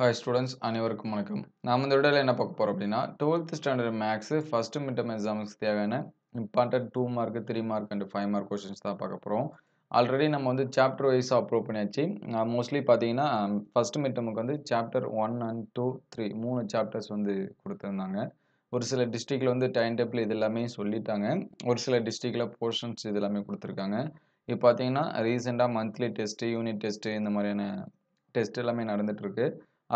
hi students அனைவருக்கும் வணக்கம் நாம் இந்த விடையில் என்ன பார்க்க போகிறோம் அப்படின்னா twelfth standard maths first midterm தேவையான important two mark three mark and five mark questions தான் பார்க்க போகிறோம் ஆல்ரெடி நம்ம வந்து சாப்டர் வைஸாக அப்ரூவ் பண்ணியாச்சு மோஸ்ட்லி பார்த்தீங்கன்னா ஃபஸ்ட்டு மிட்டமுக்கு வந்து chapter one and two three மூணு சாப்டர்ஸ் வந்து கொடுத்துருந்தாங்க ஒரு சில டிஸ்ட்ரிக்டில் வந்து டைம் டேபிள் இது எல்லாமே சொல்லிட்டாங்க ஒரு சில டிஸ்ட்ரிக்டில் போர்ஷன்ஸ் இது எல்லாமே கொடுத்துருக்காங்க இப்போ பார்த்தீங்கன்னா ரீசெண்டாக மந்த்லி டெஸ்ட்டு யூனிட் டெஸ்ட்டு இந்த மாதிரியான டெஸ்ட் எல்லாமே நடந்துகிட்ருக்கு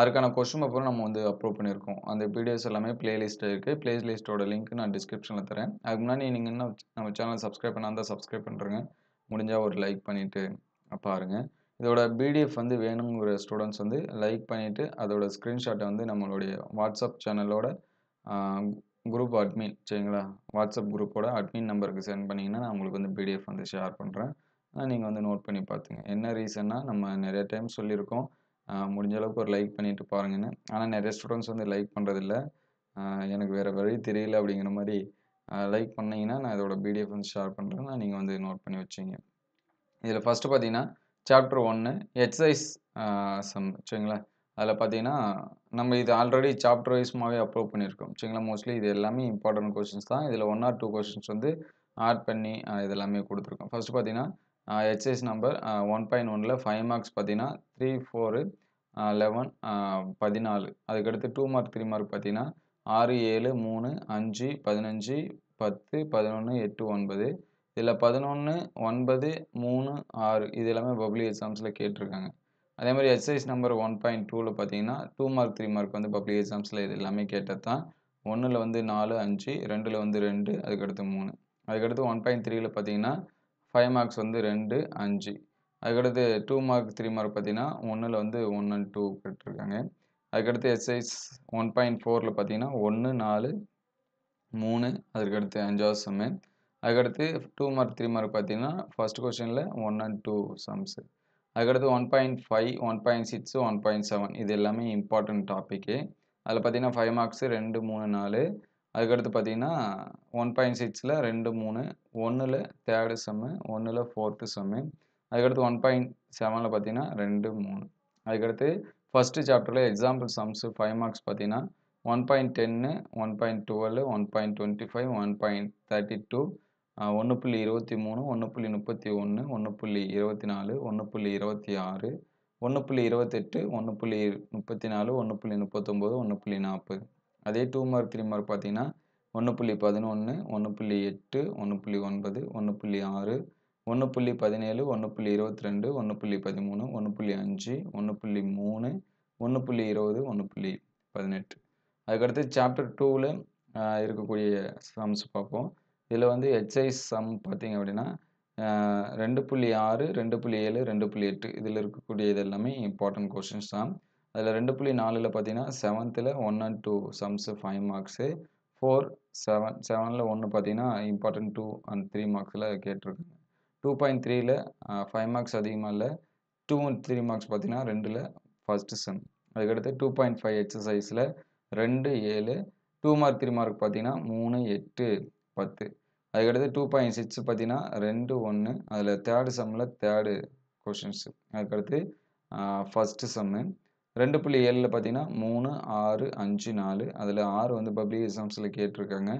அதுக்கான கொஷின் பேப்பரும் நம்ம வந்து அப்ரூவ் பண்ணியிருக்கோம் அந்த பிடிஎஃப்ஸ் எல்லாமே பிளேலிஸ்ட் இருக்குது பிளேலிஸ்ட்டோட லிங்க் நான் டிஸ்கிரிப்ஷனில் தரேன் அதுக்கு முன்னாடி நீங்கள் இன்னும் நம்ம சேனல் சப்ஸ்கிரைப் பண்ணால் சப்ஸ்கிரைப் பண்ணுறேங்க முடிஞ்சால் ஒரு லைக் பண்ணிவிட்டு பாருங்கள் இதோட பிடிஎஃப் வந்து வேணுங்கிற ஸ்டூடெண்ட்ஸ் வந்து லைக் பண்ணிவிட்டு அதோட ஸ்க்ரீன்ஷாட்டை வந்து நம்மளுடைய வாட்ஸ்அப் சேனலோட குரூப் அட்மின் சரிங்களா வாட்ஸ்அப் குரூப்போட அட்மின் நம்பருக்கு சென்ட் பண்ணிங்கன்னா நான் உங்களுக்கு வந்து பிடிஎஃப் வந்து ஷேர் பண்ணுறேன் நீங்கள் வந்து நோட் பண்ணி பார்த்துங்க என்ன ரீசன்னா நம்ம நிறைய டைம் சொல்லியிருக்கோம் முடிஞ்ச அளவுக்கு ஒரு லைக் பண்ணிட்டு பாருங்கன்னு ஆனால் நிறைய ஸ்டூடெண்ட்ஸ் வந்து லைக் பண்ணுறதில்ல எனக்கு வேறு வழி தெரியல அப்படிங்கிற மாதிரி லைக் பண்ணிங்கன்னா நான் இதோட பிடிஎஃப் வந்து ஷேர் பண்ணுறேன்னா நீங்கள் வந்து நோட் பண்ணி வச்சிங்க இதில் ஃபஸ்ட்டு பார்த்தீங்கன்னா சாப்டர் ஒன்று எக்ஸசைஸ் சம் சரிங்களா அதில் பார்த்தீங்கன்னா நம்ம இது ஆல்ரெடி சாப்டர் வைஸ்மாகவே அப்ரூவ் பண்ணியிருக்கோம் சரிங்களா மோஸ்ட்லி இது எல்லாமே இம்பார்ட்டன்ட் கொஷின்ஸ் தான் இதில் ஒன் ஆர் டூ கொஷின்ஸ் வந்து ஆட் பண்ணி இதெல்லாமே கொடுத்துருக்கோம் ஃபஸ்ட்டு பார்த்தீங்கன்னா எக்ஸசைஸ் நம்பர் ஒன் பாயிண்ட் ஒனில் ஃபைவ் மார்க்ஸ் பார்த்தீங்கன்னா த்ரீ ஃபோரு லெவன் பதினாலு அதுக்கடுத்து டூ மார்க் த்ரீ மார்க் பார்த்தீங்கன்னா ஆறு ஏழு மூணு அஞ்சு பதினஞ்சு பத்து பதினொன்று எட்டு ஒன்பது இதில் பதினொன்று ஒன்பது மூணு ஆறு இது எல்லாமே பப்ளிக் எக்ஸாம்ஸில் கேட்டிருக்காங்க அதே மாதிரி எக்ஸசைஸ் நம்பர் ஒன் பாயிண்ட் டூவில் பார்த்தீங்கன்னா டூ மார்க் த்ரீ மார்க் வந்து பப்ளிக் எக்ஸாம்ஸில் இது எல்லாமே கேட்டது தான் ஒன்றில் வந்து நாலு அஞ்சு ரெண்டில் வந்து ரெண்டு அதுக்கடுத்து மூணு அதுக்கடுத்து ஒன் பாயிண்ட் த்ரீயில் பார்த்தீங்கன்னா ஃபைவ் மார்க்ஸ் வந்து ரெண்டு அஞ்சு அதுக்கடுத்து டூ மார்க் த்ரீ மார்க் பார்த்தீங்கன்னா ஒன்றில் வந்து ஒன் அண்ட் டூ பெற்றுருக்காங்க அதுக்கடுத்து எஸ்ஐஸ் ஒன் பாயிண்ட் ஃபோரில் பார்த்தீங்கன்னா ஒன்று நாலு மூணு அதுக்கடுத்து அஞ்சாவது செம்மு அதுக்கடுத்து டூ மார்க் த்ரீ மார்க் பார்த்தீங்கன்னா ஃபஸ்ட் கொஷனில் ஒன் அண்ட் டூ சம்ஸு அதுக்கடுத்து one point five one point six one point seven இது எல்லாமே இம்பார்ட்டன்ட் டாப்பிக்கு அதில் பார்த்தீங்கன்னா ஃபைவ் மார்க்ஸு ரெண்டு மூணு நாலு அதுக்கடுத்து பார்த்தீங்கன்னா ஒன் பாயிண்ட் சிக்ஸில் ரெண்டு மூணு ஒன்றில் தேர்டு செம்மு ஒன்றில் ஃபோர்த்து செம்மு அதுக்கடுத்து ஒன் பாயிண்ட் செவனில் பார்த்தீங்கன்னா ரெண்டு மூணு அதுக்கடுத்து ஃபஸ்ட்டு சாப்டரில் எக்ஸாம்பிள் சம்ஸு ஃபைவ் மார்க்ஸ் பார்த்தீங்கன்னா one point ten one point twelve one point twenty five one point thirty two ஒன்று புள்ளி இருபத்தி மூணு ஒன்று புள்ளி முப்பத்தி ஒன்று ஒன்று புள்ளி இருபத்தி நாலு ஒன்று புள்ளி இருபத்தி ஆறு ஒன்று புள்ளி இருபத்தெட்டு ஒன்று புள்ளி முப்பத்தி நாலு ஒன்று புள்ளி முப்பத்தொம்போது ஒன்று புள்ளி நாற்பது அதே டூ மார்க் த்ரீ மார்க் பார்த்தீங்கன்னா ஒன்று புள்ளி பதினொன்று ஒன்று புள்ளி எட்டு ஒன்று புள்ளி ஒன்பது ஒன்று புள்ளி ஆறு ஒன்று புள்ளி பதினேழு ஒன்று புள்ளி இருபத்தி ரெண்டு ஒன்று புள்ளி பதிமூணு ஒன்று புள்ளி அஞ்சு ஒன்று புள்ளி மூணு ஒன்று புள்ளி இருபது ஒன்று புள்ளி பதினெட்டு அதுக்கடுத்து சாப்டர் டூவில் இருக்கக்கூடிய சம்ஸ் பார்ப்போம் இதில் வந்து ஹெச்ஐஸ் சம் பார்த்தீங்க அப்படின்னா ரெண்டு புள்ளி ஆறு ரெண்டு புள்ளி ஏழு ரெண்டு புள்ளி எட்டு இதில் இருக்கக்கூடிய இது எல்லாமே இம்பார்ட்டன்ட் கொஷின்ஸ் தான் அதில் ரெண்டு புள்ளி நாலில் பார்த்தீங்கன்னா செவன்த்தில் one and two sums five marks four seven செவனில் ஒன்று பார்த்தீங்கன்னா இம்பார்ட்டன்ட் டூ அண்ட் த்ரீ மார்க்ஸில் கேட்டிருக்காங்க டூ பாயிண்ட் த்ரீயில் ஃபைவ் மார்க்ஸ் அதிகமாக இல்லை டூ த்ரீ மார்க்ஸ் பார்த்தீங்கன்னா ரெண்டில் ஃபஸ்ட்டு செம் அதுக்கடுத்து டூ பாயிண்ட் ஃபைவ் எக்ஸசைஸில் ரெண்டு ஏழு டூ மார்க் த்ரீ மார்க் பார்த்தீங்கன்னா மூணு எட்டு பத்து அதுக்கடுத்து டூ பாயிண்ட் சிக்ஸ் பார்த்தீங்கன்னா ரெண்டு ஒன்று அதில் தேர்டு செம்மில் தேர்டு கொஷின்ஸு அதுக்கடுத்து ஃபஸ்ட்டு செம்மு ரெண்டு புள்ளி ஏழில் பார்த்தீங்கன்னா மூணு ஆறு அஞ்சு நாலு அதில் ஆறு வந்து பப்ளிக் எக்ஸாம்ஸில் கேட்டிருக்காங்க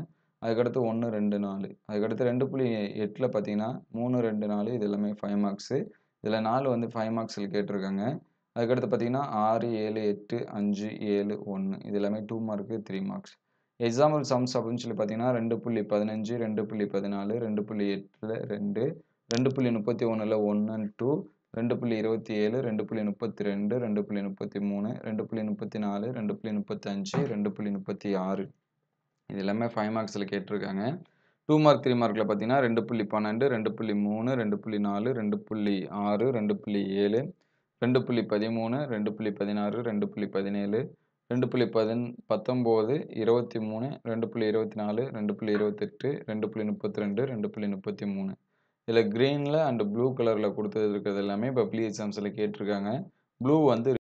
அதுக்கடுத்து ஒன்று ரெண்டு நாலு அதுக்கடுத்து ரெண்டு புள்ளி எட்டில் பார்த்தீங்கன்னா மூணு ரெண்டு நாலு இது எல்லாமே ஃபைவ் மார்க்ஸு இதில் நாலு வந்து ஃபைவ் மார்க்ஸில் கேட்டிருக்காங்க அதுக்கடுத்து பார்த்தீங்கன்னா ஆறு ஏழு எட்டு அஞ்சு ஏழு ஒன்று இது எல்லாமே two mark three marks example sums அப்படின்னு சொல்லி பார்த்தீங்கன்னா ரெண்டு புள்ளி பதினஞ்சு ரெண்டு புள்ளி பதினாலு ரெண்டு புள்ளி எட்டில் ரெண்டு ரெண்டு புள்ளி முப்பத்தி ஒன்றில் ஒன்று அண்ட் டூ ரெண்டு புள்ளி இருபத்தி ஏழு ரெண்டு புள்ளி முப்பத்தி ரெண்டு ரெண்டு புள்ளி முப்பத்தி மூணு ரெண்டு புள்ளி முப்பத்தி நாலு ரெண்டு புள்ளி முப்பத்தஞ்சு ரெண்டு புள்ளி முப்பத்தி ஆறு இது எல்லாமே ஃபைவ் மார்க்ஸில் கேட்டிருக்காங்க டூ மார்க் த்ரீ மார்க்கில் பார்த்தீங்கன்னா ரெண்டு புள்ளி பன்னெண்டு ரெண்டு புள்ளி மூணு ரெண்டு புள்ளி நாலு ரெண்டு புள்ளி ஆறு ரெண்டு புள்ளி ஏழு ரெண்டு புள்ளி பதிமூணு ரெண்டு புள்ளி பதினாறு ரெண்டு புள்ளி பதினேழு ரெண்டு புள்ளி பதின் பத்தொம்போது இருபத்தி மூணு ரெண்டு புள்ளி இருபத்தி நாலு ரெண்டு புள்ளி இருபத்தெட்டு ரெண்டு புள்ளி முப்பத்தி ரெண்டு ரெண்டு புள்ளி முப்பத்தி மூணு இதில் க்ரீனில் அண்டு ப்ளூ கலரில் கொடுத்தது இருக்கிறது எல்லாமே இப்போ ப்ளீ எக்ஸாம்ஸில் கேட்டிருக்காங்க ப்ளூ வந்து